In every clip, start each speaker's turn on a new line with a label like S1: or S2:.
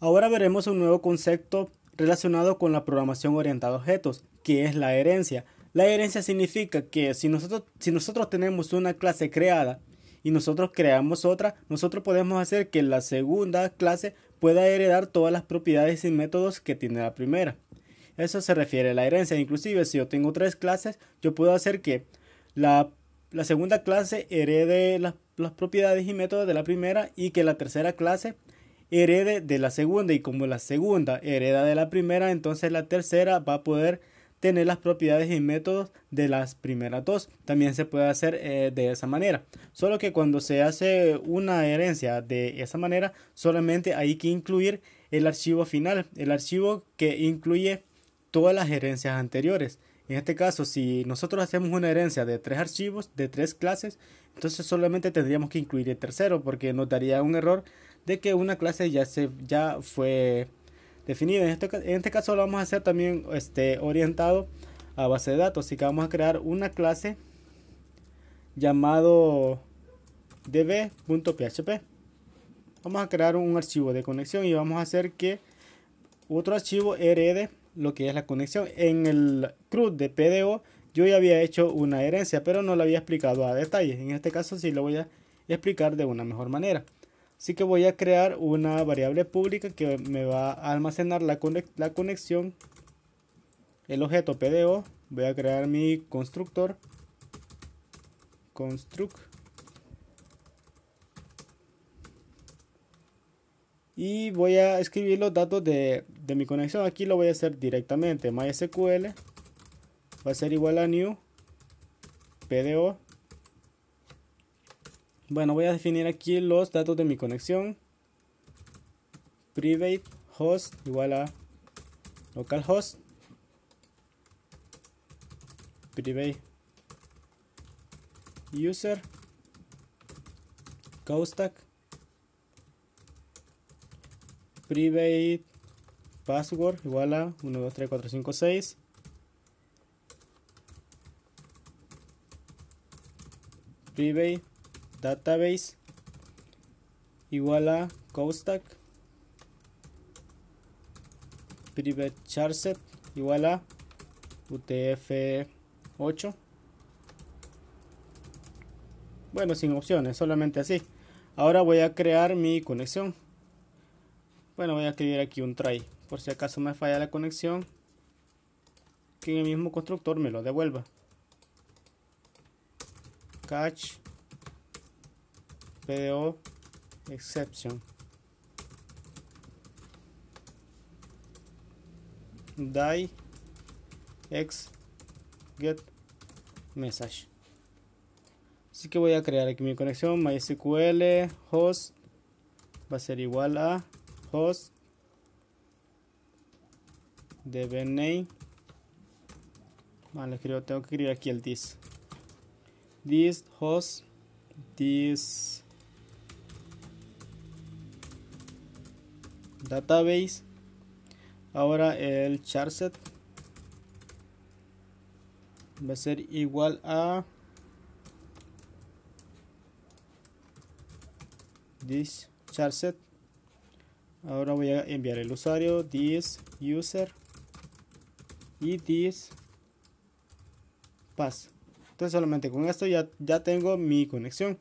S1: Ahora veremos un nuevo concepto relacionado con la programación orientada a objetos, que es la herencia. La herencia significa que si nosotros, tenemos una clase creada y nosotros creamos otra, nosotros podemos hacer que la segunda clase pueda heredar todas las propiedades y métodos que tiene la primera. Eso se refiere a la herencia. Inclusive si yo tengo tres clases, yo puedo hacer que la, segunda clase herede las, las propiedades y métodos de la primera y que la tercera clase herede de la segunda y como la segunda hereda de la primera, entonces la tercera va a poder tener las propiedades y métodos de las primeras dos. También se puede hacer eh, de esa manera. Solo que cuando se hace una herencia de esa manera, solamente hay que incluir el archivo final, el archivo que incluye todas las herencias anteriores. En este caso, si nosotros hacemos una herencia de tres archivos, de tres clases, entonces solamente tendríamos que incluir el tercero porque nos daría un error de que una clase ya, se, ya fue definida. Este en este, caso lo vamos a hacer también este, orientado a base de datos. Así que vamos a crear una clase llamado db.php. Vamos a crear un archivo de conexión y vamos a hacer que otro archivo herede lo que es la conexión. En el CRUD de PDO yo ya había hecho una herencia, pero no la había explicado a detalle. En este caso sí lo voy a explicar de una mejor manera. Así que voy a crear una variable pública que me va a almacenar la, conexión, el objeto PDO. Voy a crear mi constructor. Construct. Y voy a escribir los datos de, de mi conexión. Aquí lo voy a hacer directamente. MySQL va a ser igual a new PDO bueno, voy a definir aquí los datos de mi conexión. Private host igual a localhost. Private user. Cowstack. Private password igual a 123456. Private database igual a CoStack private charset igual a utf8 bueno sin opciones solamente así ahora voy a crear mi conexión bueno voy a escribir aquí un try por si acaso me falla la conexión que en el mismo constructor me lo devuelva catch PDO exception die x get message así que voy a crear aquí mi conexión mysql host va a ser igual a host name vale ah, creo tengo que escribir aquí el this this host this database ahora el charset va a ser igual a this charset ahora voy a enviar el usuario this user y this pass entonces solamente con esto ya, ya tengo mi conexión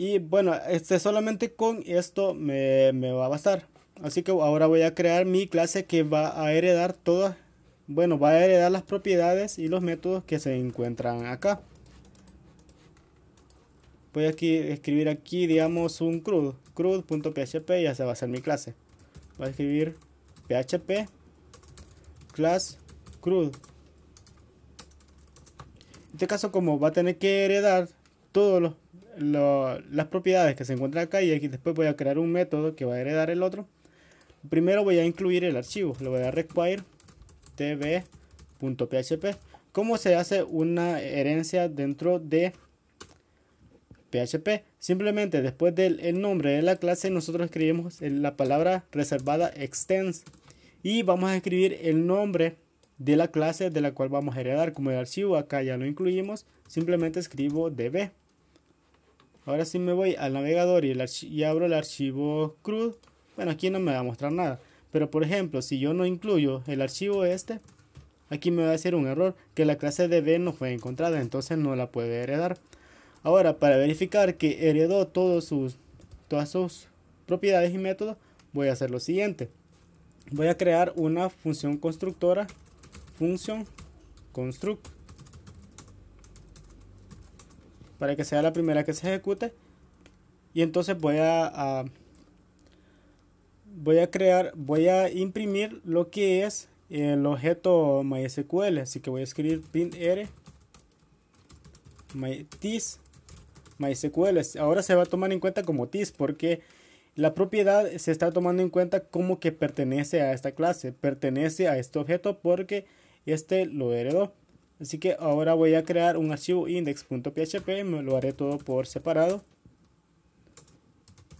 S1: y bueno, este solamente con esto me, va a bastar. Así que ahora voy a crear mi clase que va a heredar todas, bueno, va a heredar las propiedades y los métodos que se encuentran acá. Voy aquí escribir aquí, digamos, un CRUD, CRUD.php y se va a ser mi clase. Voy a escribir php class CRUD. En este caso, como va a tener que heredar todos los las propiedades que se encuentran acá y aquí después voy a crear un método que va a heredar el otro. Primero voy a incluir el archivo, lo voy a require tv.php. ¿Cómo se hace una herencia dentro de PHP? Simplemente después del nombre de la clase nosotros escribimos la palabra reservada extends y vamos a escribir el nombre de la clase de la cual vamos a heredar como el archivo acá ya lo incluimos simplemente escribo db Ahora si me voy al navegador y, abro el archivo CRUD, bueno, aquí no me va a mostrar nada. Pero por ejemplo, si yo no incluyo el archivo este, aquí me va a decir un error que la clase DB no fue encontrada, entonces no la puede heredar. Ahora, para verificar que heredó todos sus, todas sus propiedades y métodos, voy a hacer lo siguiente. Voy a crear una función constructora, función construct, para que sea la primera que se ejecute. Y entonces voy a, voy a crear, voy a imprimir lo que es el objeto MySQL. Así que voy a escribir pin r MySQL. Ahora se va a tomar en cuenta como tis porque la propiedad se está tomando en cuenta como que pertenece a esta clase, pertenece a este objeto porque este lo heredó. Así que ahora voy a crear un archivo index.php, me lo haré todo por separado.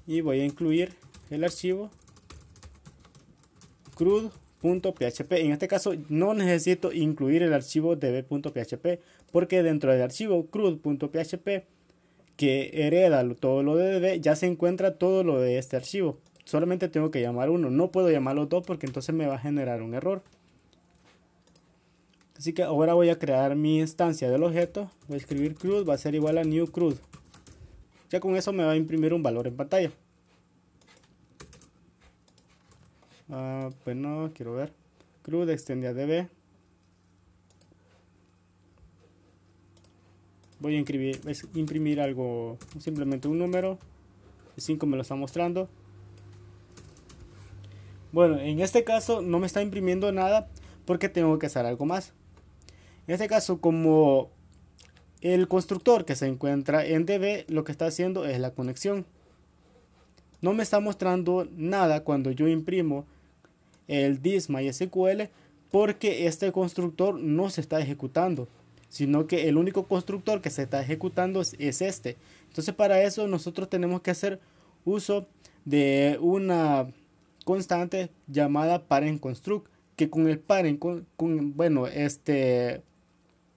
S1: Y voy a incluir el archivo crude.php. En este caso no necesito incluir el archivo db.php porque dentro del archivo crude.php que hereda todo lo de db ya se encuentra todo lo de este archivo. Solamente tengo que llamar uno, no puedo llamar los dos porque entonces me va a generar un error. Así que ahora voy a crear mi instancia del objeto. Voy a escribir crude, va a ser igual a new crude. Ya con eso me va a imprimir un valor en pantalla. pues ah, no, quiero ver. Crude extendida db. Voy a imprimir, imprimir algo, simplemente un número. El 5 me lo está mostrando. Bueno, en este caso no me está imprimiendo nada porque tengo que hacer algo más. En este caso, como el constructor que se encuentra en DB lo que está haciendo es la conexión. No me está mostrando nada cuando yo imprimo el disk MySQL porque este constructor no se está ejecutando, sino que el único constructor que se está ejecutando es, este. Entonces para eso nosotros tenemos que hacer uso de una constante llamada parent construct que con el parent con bueno este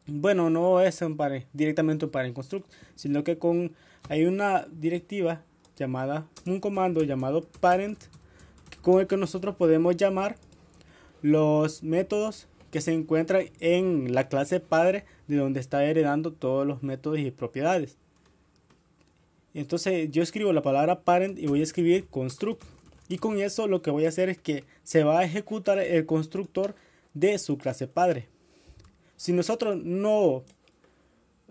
S1: bueno, no es un directamente un parent construct, sino que con hay una directiva llamada, un comando llamado parent, con el que nosotros podemos llamar los métodos que se encuentran en la clase padre de donde está heredando todos los métodos y propiedades. Entonces yo escribo la palabra parent y voy a escribir construct. Y con eso lo que voy a hacer es que se va a ejecutar el constructor de su clase padre. Si nosotros no,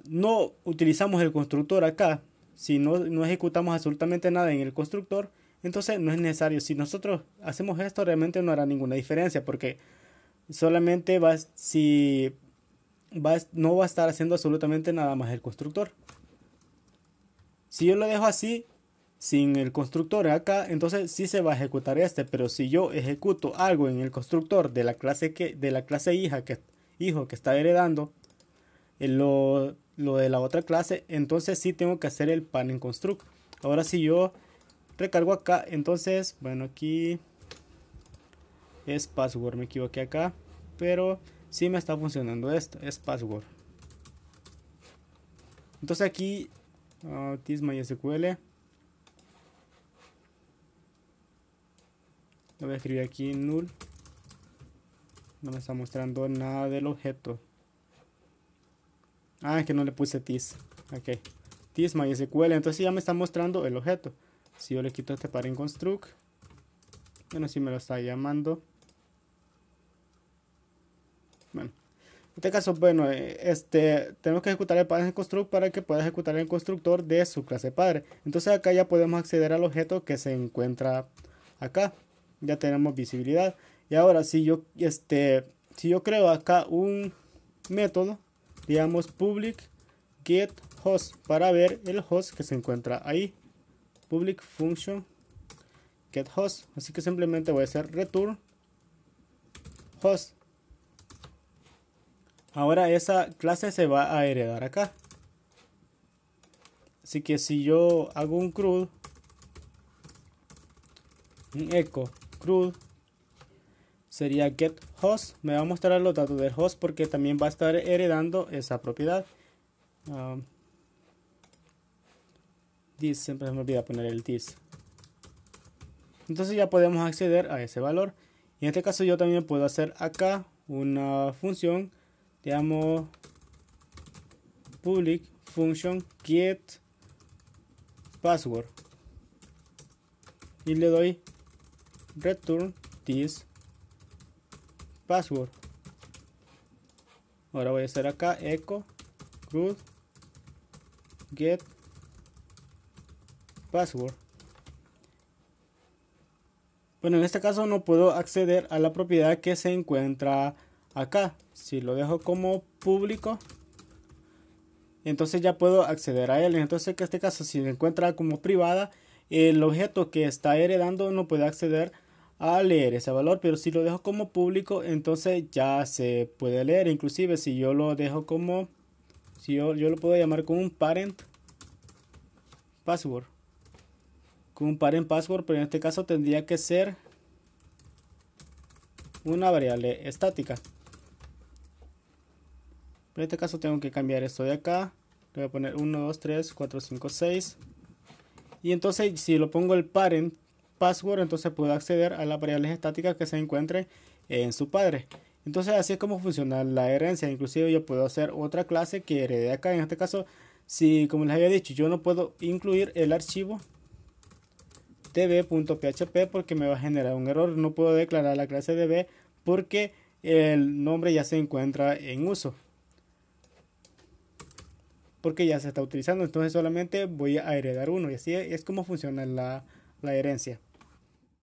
S1: no utilizamos el constructor acá, si no, no ejecutamos absolutamente nada en el constructor, entonces no es necesario. Si nosotros hacemos esto, realmente no hará ninguna diferencia porque solamente va, si, no va a estar haciendo absolutamente nada más el constructor. Si yo lo dejo así, sin el constructor acá, entonces sí se va a ejecutar este, pero si yo ejecuto algo en el constructor de la clase, que, de la clase hija que, hijo que está heredando eh, lo, lo de la otra clase, entonces sí tengo que hacer el pan en construct. Ahora si yo recargo acá, entonces, bueno, aquí es password, me equivoqué acá, pero si me está funcionando esto, es password. Entonces aquí, uh, y MySQL. voy a escribir aquí null no me está mostrando nada del objeto. Ah, es que no le puse TIS. Ok. TIS MySQL. Entonces ya me está mostrando el objeto. Si yo le quito este parent construct. Bueno, si me lo está llamando. Bueno. En este caso, bueno, eh, este, tenemos que ejecutar el parent construct para que pueda ejecutar el constructor de su clase padre. Entonces acá ya podemos acceder al objeto que se encuentra acá. Ya tenemos visibilidad. Y ahora, si yo, este, si yo creo acá un método, digamos public get host, para ver el host que se encuentra ahí, public function get host. Así que simplemente voy a hacer return host. Ahora esa clase se va a heredar acá. Así que si yo hago un CRUD, un echo CRUD sería get host. Me va a mostrar los datos del host porque también va a estar heredando esa propiedad. Um, ah, this, siempre me olvido poner el this. Entonces ya podemos acceder a ese valor. Y en este caso yo también puedo hacer acá una función. Llamo public function get password. Y le doy return this password. Ahora voy a hacer acá echo root get password. Bueno, en este caso no puedo acceder a la propiedad que se encuentra acá. Si lo dejo como público, entonces ya puedo acceder a él. Entonces, en este caso, si se encuentra como privada, el objeto que está heredando no puede acceder a leer ese valor, pero si lo dejo como público, entonces ya se puede leer. Inclusive si yo lo dejo como, si yo, yo lo puedo llamar como un parent password. Como un parent password, pero en este caso tendría que ser una variable estática. En este caso tengo que cambiar esto de acá. Le voy a poner 1, 2, 3, 4, 5, 6. Y entonces si lo pongo el parent password, entonces puedo acceder a las variables estáticas que se encuentren en su padre. Entonces así es como funciona la herencia. Inclusive yo puedo hacer otra clase que herede acá. En este caso, si como les había dicho, yo no puedo incluir el archivo db.php porque me va a generar un error. No puedo declarar la clase db porque el nombre ya se encuentra en uso. Porque ya se está utilizando. Entonces solamente voy a heredar uno. Y así es como funciona la herencia.